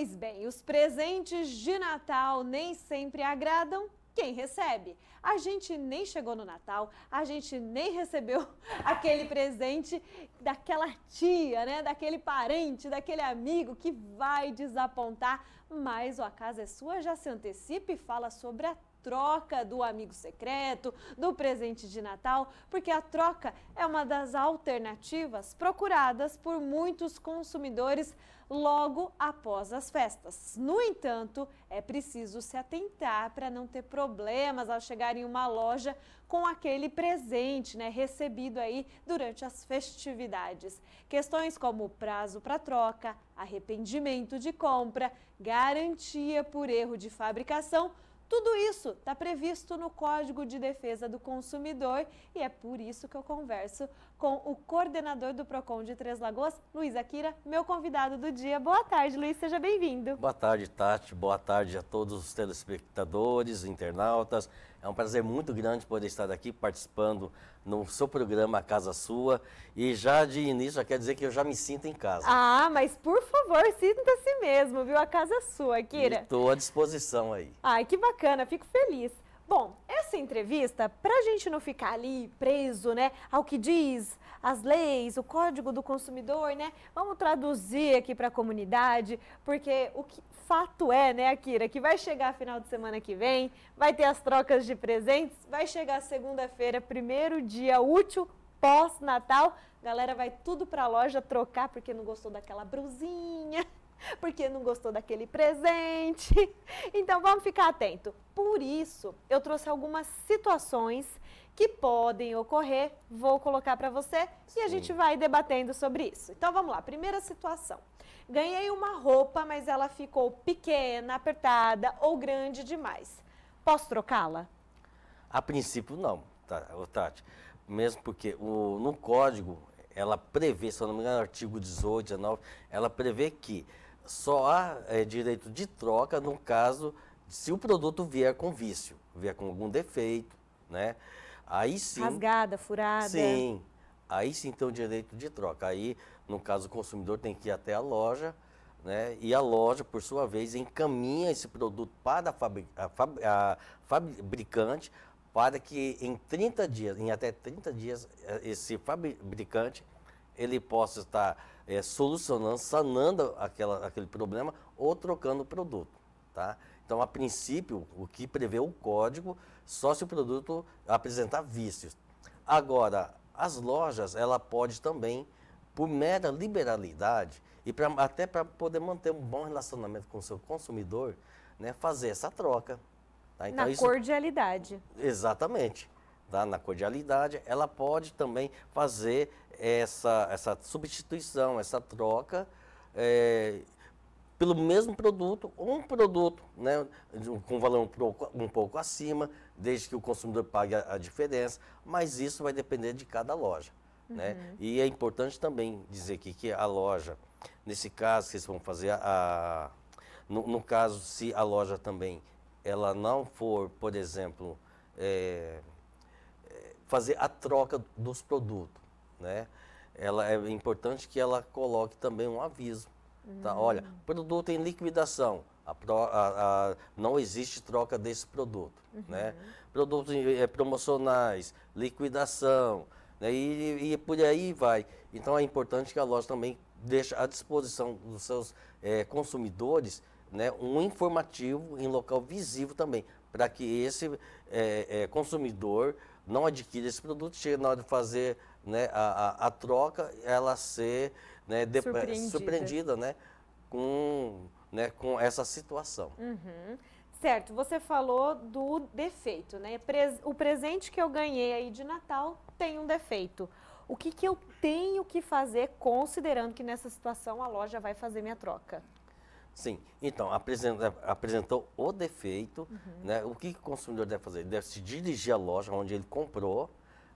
Pois bem, os presentes de Natal nem sempre agradam quem recebe. A gente nem chegou no Natal, a gente nem recebeu aquele presente daquela tia, né? Daquele parente, daquele amigo que vai desapontar. Mas o A Casa é Sua já se antecipa e fala sobre a troca do amigo secreto, do presente de Natal, porque a troca é uma das alternativas procuradas por muitos consumidores logo após as festas. No entanto, é preciso se atentar para não ter problemas ao chegar em uma loja com aquele presente, né, recebido aí durante as festividades. Questões como prazo para troca, arrependimento de compra, garantia por erro de fabricação tudo isso está previsto no Código de Defesa do Consumidor e é por isso que eu converso com o coordenador do PROCON de Três Lagoas, Luiz Akira, meu convidado do dia. Boa tarde, Luiz, seja bem-vindo. Boa tarde, Tati. Boa tarde a todos os telespectadores, internautas. É um prazer muito grande poder estar aqui participando no seu programa Casa Sua. E já de início, já quer dizer que eu já me sinto em casa. Ah, mas por favor, sinta-se mesmo, viu? A casa é sua, Akira. Estou à disposição aí. Ai, que bacana, fico feliz. Bom, essa entrevista, para a gente não ficar ali preso, né, ao que diz as leis, o código do consumidor, né, vamos traduzir aqui para a comunidade, porque o que fato é, né, Akira, que vai chegar final de semana que vem, vai ter as trocas de presentes, vai chegar segunda-feira, primeiro dia útil pós-Natal, galera vai tudo para a loja trocar porque não gostou daquela brusinha porque não gostou daquele presente. Então vamos ficar atento. Por isso, eu trouxe algumas situações que podem ocorrer, vou colocar para você Sim. e a gente vai debatendo sobre isso. Então vamos lá, primeira situação. Ganhei uma roupa, mas ela ficou pequena, apertada ou grande demais. Posso trocá-la? A princípio não, tá, Tati. Mesmo porque o, no código ela prevê, se eu não me engano, artigo 18, 19, ela prevê que só há é, direito de troca no caso se o produto vier com vício, vier com algum defeito, né? Aí sim. Rasgada, furada. Sim. Aí sim tem o direito de troca. Aí, no caso, o consumidor tem que ir até a loja, né? E a loja, por sua vez, encaminha esse produto para a, a, fab a fabricante para que em 30 dias, em até 30 dias, eh, esse fabricante ele possa estar é, solucionando, sanando aquela, aquele problema ou trocando o produto. Tá? Então, a princípio, o que prevê o código, só se o produto apresentar vícios. Agora, as lojas, ela pode também, por mera liberalidade, e pra, até para poder manter um bom relacionamento com o seu consumidor, né, fazer essa troca. Tá? Então, Na isso, cordialidade. Exatamente tá? na cordialidade, ela pode também fazer essa, essa substituição, essa troca é, pelo mesmo produto ou um produto né, com valor um pouco, um pouco acima, desde que o consumidor pague a, a diferença, mas isso vai depender de cada loja. Né? Uhum. Né? E é importante também dizer aqui que a loja, nesse caso, vocês vão fazer a. No, no caso, se a loja também ela não for, por exemplo, é, fazer a troca dos produtos, né? Ela é importante que ela coloque também um aviso, tá? Hum. Olha, produto em liquidação, a a, a, não existe troca desse produto, uhum. né? Produtos é, promocionais, liquidação, né? E, e, por aí vai. Então é importante que a loja também deixe à disposição dos seus é, consumidores né, um informativo em local visível também, para que esse é, consumidor não adquire esse produto, chega na hora de fazer né, a, a, a, troca, ela ser né, de, surpreendida. surpreendida, né, com, né, com essa situação. Uhum. Certo, você falou do defeito, né? O presente que eu ganhei aí de Natal tem um defeito. O que, que eu tenho que fazer considerando que nessa situação a loja vai fazer minha troca? Sim, então apresenta, eh, apresentou o defeito, uhum. né? O que o consumidor deve fazer? Ele deve se dirigir à loja onde ele comprou,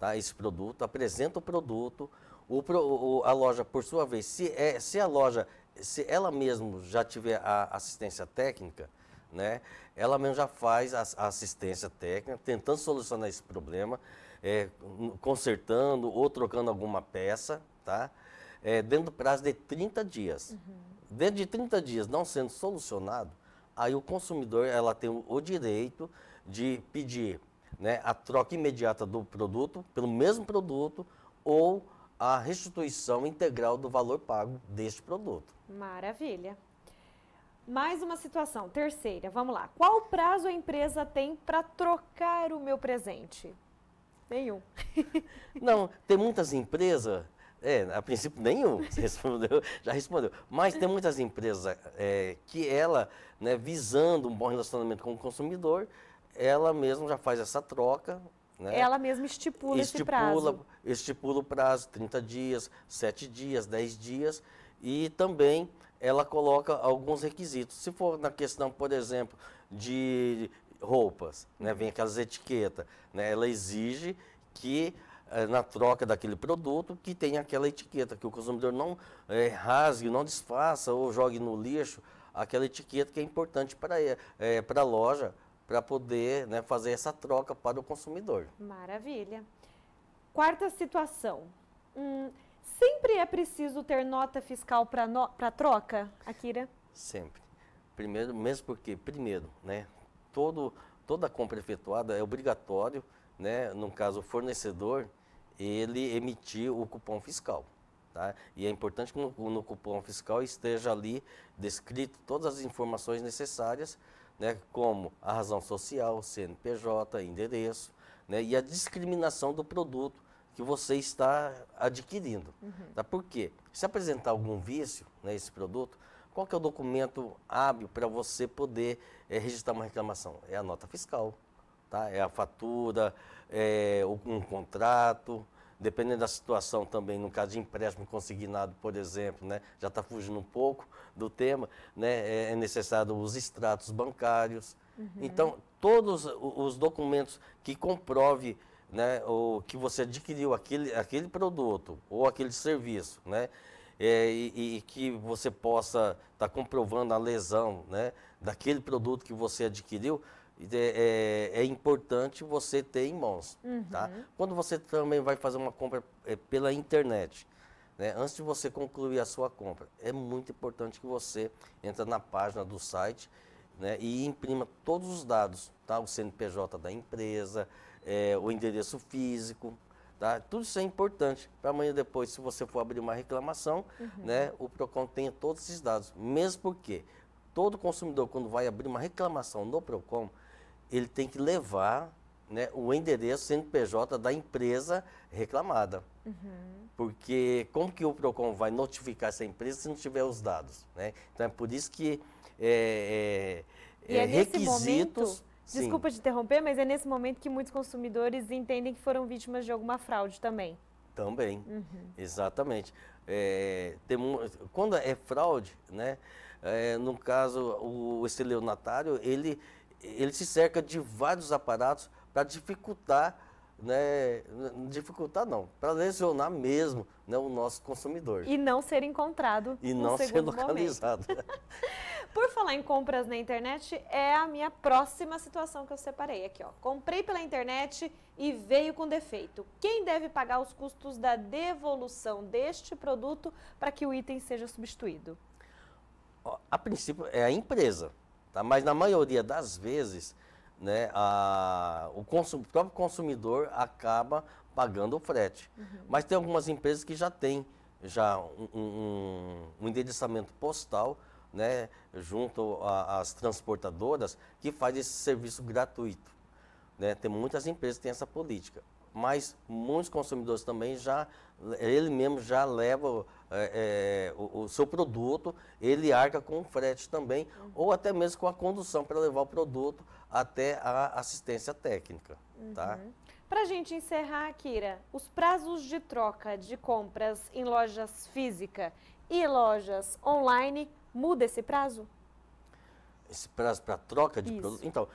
tá? Esse produto, apresenta o produto. O, o a loja, por sua vez, se, é, se a loja, se ela mesma já tiver a assistência técnica, né? Ela mesma já faz a, a assistência técnica, tentando solucionar esse problema, é, consertando ou trocando alguma peça, tá? É, dentro do prazo de 30 dias. Uhum dentro de 30 dias não sendo solucionado, aí o consumidor ela tem o direito de pedir né, a troca imediata do produto pelo mesmo produto ou a restituição integral do valor pago deste produto. Maravilha. Mais uma situação, terceira, vamos lá. Qual prazo a empresa tem para trocar o meu presente? Nenhum. Não, tem muitas empresas é, a princípio nenhum respondeu, já respondeu. Mas tem muitas empresas é, que ela, né, visando um bom relacionamento com o consumidor, ela mesma já faz essa troca. Né? Ela mesma estipula, estipula esse prazo. Estipula o prazo, 30 dias, 7 dias, 10 dias. E também ela coloca alguns requisitos. Se for na questão, por exemplo, de roupas, né, vem aquelas etiquetas, né, ela exige que eh, na troca daquele produto que tem aquela etiqueta, que o consumidor não é, rasgue, não desfaça ou jogue no lixo aquela etiqueta que é importante para é, a loja, para poder né, fazer essa troca para o consumidor. Maravilha. Quarta situação. Hum, sempre é preciso ter nota fiscal para no, troca, Akira? Sempre. Primeiro, mesmo porque, primeiro, né, todo, toda compra efetuada é obrigatório né, no caso o fornecedor, ele emitir o cupom fiscal. Tá? E é importante que no, no cupom fiscal esteja ali descrito todas as informações necessárias, né, como a razão social, CNPJ, endereço, né, e a discriminação do produto que você está adquirindo. Uhum. Tá? Por quê? Se apresentar algum vício nesse né, produto, qual que é o documento hábil para você poder é, registrar uma reclamação? É a nota fiscal. Tá? É a fatura, é um contrato, dependendo da situação também, no caso de empréstimo consignado, por exemplo, né? já está fugindo um pouco do tema, né? É, é necessário os extratos bancários. Uhum. Então, todos os documentos que comprove né, o que você adquiriu aquele, aquele produto ou aquele serviço, né? É, e, e, que você possa estar tá comprovando a lesão né, daquele produto que você adquiriu, é, é, é, importante você ter em mãos, tá? uhum. tá? Quando você também vai fazer uma compra é, pela internet, né? antes de você concluir a sua compra, é muito importante que você entre na página do site né? e imprima todos os dados, tá? O CNPJ da empresa, é, o endereço físico, tá? Tudo isso é importante para amanhã depois, se você for abrir uma reclamação, uhum. né? O Procon tenha todos esses dados, mesmo porque todo consumidor, quando vai abrir uma reclamação no PROCON, ele tem que levar né, o endereço CNPJ da empresa reclamada. Uhum. Porque como que o PROCON vai notificar essa empresa se não tiver os dados? Né? Então é por isso que é, é, é, é requisitos... Momento... Sim. Desculpa te interromper, mas é nesse momento que muitos consumidores entendem que foram vítimas de alguma fraude também. Também, uhum. exatamente. É, tem, quando é fraude, né, é, no caso, o estelionatário, ele ele se cerca de vários aparatos para dificultar, né, dificultar não, para lesionar mesmo né, o nosso consumidor. E não ser encontrado. E não ser localizado. Por falar em compras na internet, é a minha próxima situação que eu separei aqui, ó. Comprei pela internet e veio com defeito. Quem deve pagar os custos da devolução deste produto para que o item seja substituído? A princípio é a empresa, Tá? Mas na maioria das vezes, né, a, o, consum, o, próprio consumidor acaba pagando o frete. Uhum. Mas tem algumas empresas que já têm já um, um, um endereçamento postal né, junto às transportadoras que faz esse serviço gratuito. Né? Tem muitas empresas que têm essa política, mas muitos consumidores também já, ele mesmo já leva é, é, o, o, seu produto, ele arca com o frete também, uhum. ou até mesmo com a condução para levar o produto até a assistência técnica. Tá? Uhum. Tá? Para a gente encerrar, Kira, os prazos de troca de compras em lojas física e lojas online, muda esse prazo? Esse prazo para troca de Isso. produto? Então,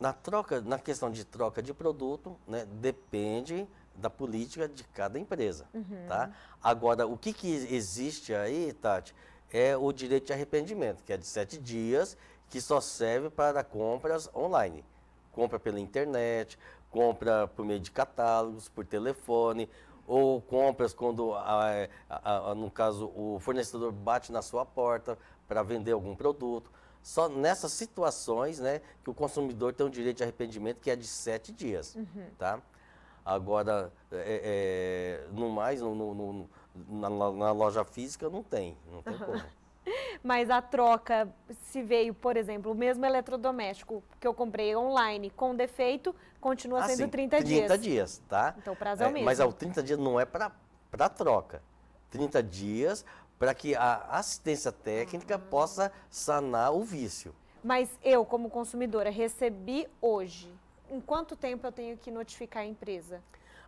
na, troca, na questão de troca de produto, né, depende da política de cada empresa, uhum. tá? Agora, o que, que existe aí, Tati, é o direito de arrependimento, que é de sete dias, que só serve para compras online. Compra pela internet, compra por meio de catálogos, por telefone, ou compras quando, a, ah, é, a, ah, a, ah, no caso, o fornecedor bate na sua porta para vender algum produto. Só nessas situações né, que o consumidor tem o direito de arrependimento, que é de sete dias. Uhum. Tá? Agora, é, é, no mais, no, no, no, na, na, loja física não tem, não tem como. Mas a troca, se veio, por exemplo, o mesmo eletrodoméstico que eu comprei online com defeito, continua ah, sendo assim, 30, 30 dias. 30 dias, tá? Então o prazo é, é o mesmo. Mas é o 30 dias não é para troca. 30 dias para que a assistência técnica uhum. possa sanar o vício. Mas eu, como consumidora, recebi hoje em quanto tempo eu tenho que notificar a empresa?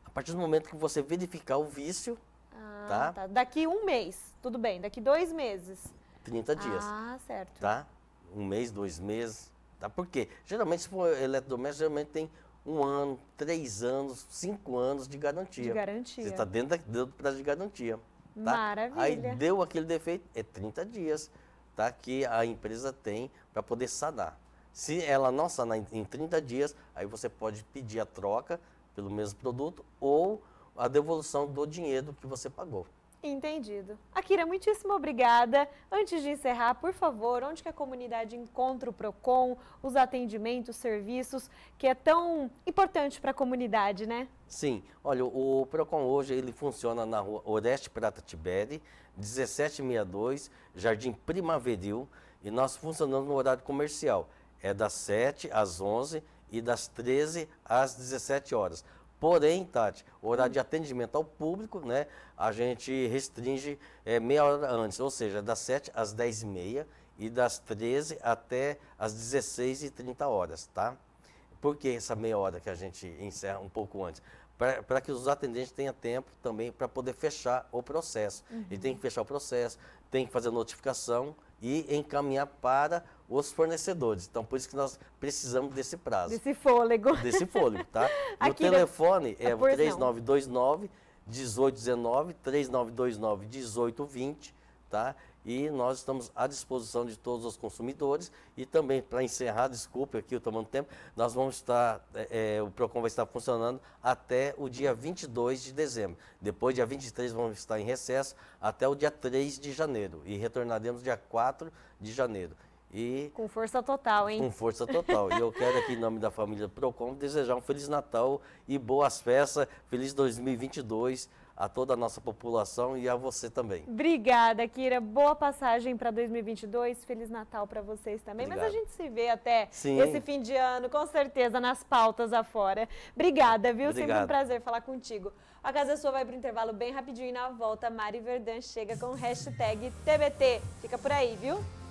A partir do momento que você verificar o vício. Ah, tá? tá. Daqui um mês, tudo bem. Daqui dois meses. 30 dias. Ah, certo. Tá? Um mês, dois meses. Tá? Por quê? Geralmente, se for eletrodoméstico, geralmente tem um ano, três anos, cinco anos de garantia. De garantia. Você está dentro, do prazo de garantia. Tá? Maravilha. Aí deu aquele defeito, é 30 dias tá? que a empresa tem para poder sanar. Se ela não sanar em 30 dias, aí você pode pedir a troca pelo mesmo produto ou a devolução do dinheiro que você pagou. Entendido. Akira, muitíssimo obrigada. Antes de encerrar, por favor, onde que a comunidade encontra o PROCON, os atendimentos, serviços, que é tão importante para a comunidade, né? Sim. Olha, o PROCON hoje ele funciona na rua Oreste Prata Tibete, 1762, Jardim Primaveril, e nós funcionamos no horário comercial é das 7 às 11 e das 13 às 17 horas. Porém, Tati, o horário de hum. atendimento ao público, né, a gente restringe é, meia hora antes, ou seja, das 7 às 10 h 30 e das 13 até as 16 e 30 horas, tá? Por que essa meia hora que a gente encerra um pouco antes? Para que os atendentes tenham tempo também para poder fechar o processo. Uhum. Ele tem que fechar o processo, tem que fazer notificação e encaminhar para os fornecedores. Então, por isso que nós precisamos desse prazo. Desse fôlego. Desse fôlego, tá? E o telefone é, é 3929 1819, 3929 1820, tá? E nós estamos à disposição de todos os consumidores. E também, para encerrar, desculpe aqui, eu tomando tempo, nós vamos estar, é, é, o PROCON vai estar funcionando até o dia 22 de dezembro. Depois, dia 23, vamos estar em recesso até o dia 3 de janeiro. E retornaremos dia 4 de janeiro. E com força total, hein? Com força total. e eu quero aqui, em nome da família Procon, desejar um Feliz Natal e boas festas. Feliz 2022 a toda a nossa população e a você também. Obrigada, Kira. Boa passagem para 2022. Feliz Natal para vocês também. Obrigado. Mas a gente se vê até Sim. esse fim de ano, com certeza, nas pautas afora. Obrigada, viu? Obrigado. Sempre um prazer falar contigo. A Casa Sua vai para o intervalo bem rapidinho e na volta, Mari Verdã chega com hashtag TBT. Fica por aí, viu?